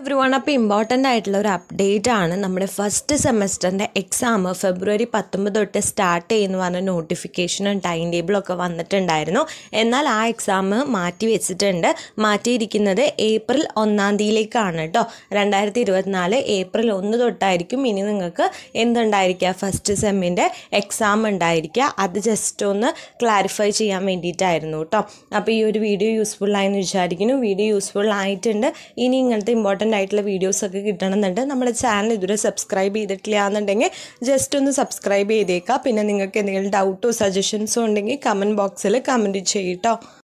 every one അപ്പോൾ important ആയിട്ടുള്ള ഒരു അപ്ഡേറ്റ് ആണ് നമ്മുടെ ഫസ്റ്റ് സെമസ്റ്ററിൻ്റെ എക്സാം ഫെബ്രുവരി പത്തൊമ്പത് തൊട്ട് സ്റ്റാർട്ട് ചെയ്യുന്നു പറഞ്ഞ നോട്ടിഫിക്കേഷനും ടൈം ടേബിളും ഒക്കെ വന്നിട്ടുണ്ടായിരുന്നു എന്നാൽ ആ എക്സാം മാറ്റി വെച്ചിട്ടുണ്ട് മാറ്റിയിരിക്കുന്നത് ഏപ്രിൽ ഒന്നാം തീയതിയിലേക്കാണ് കേട്ടോ രണ്ടായിരത്തി ഇരുപത്തിനാല് ഏപ്രിൽ ഒന്ന് തൊട്ടായിരിക്കും ഇനി നിങ്ങൾക്ക് എന്തുണ്ടായിരിക്കുക ഫസ്റ്റ് സെമ്മിൻ്റെ എക്സാം ഉണ്ടായിരിക്കുക അത് ജസ്റ്റ് ഒന്ന് ക്ലാരിഫൈ ചെയ്യാൻ വേണ്ടിയിട്ടായിരുന്നു കേട്ടോ അപ്പോൾ ഈ ഒരു വീഡിയോ യൂസ്ഫുൾ ആയെന്ന് വിചാരിക്കുന്നു വീഡിയോ യൂസ്ഫുൾ ആയിട്ടുണ്ട് ഇനി ഇങ്ങനത്തെ ഇമ്പോർട്ടൻ്റ് ഇമ്പോർട്ടൻ്റ് ആയിട്ടുള്ള വീഡിയോസൊക്കെ കിട്ടണമെന്നുണ്ട് നമ്മുടെ ചാനൽ ഇതുവരെ സബ്സ്ക്രൈബ് ചെയ്തിട്ടില്ല എന്നുണ്ടെങ്കിൽ ജസ്റ്റ് ഒന്ന് സബ്സ്ക്രൈബ് ചെയ്തേക്കാം പിന്നെ നിങ്ങൾക്ക് എന്തെങ്കിലും ഡൗട്ടോ സജഷൻസോ ഉണ്ടെങ്കിൽ കമൻറ്റ് ബോക്സിൽ കമൻറ്റ് ചെയ്യട്ടോ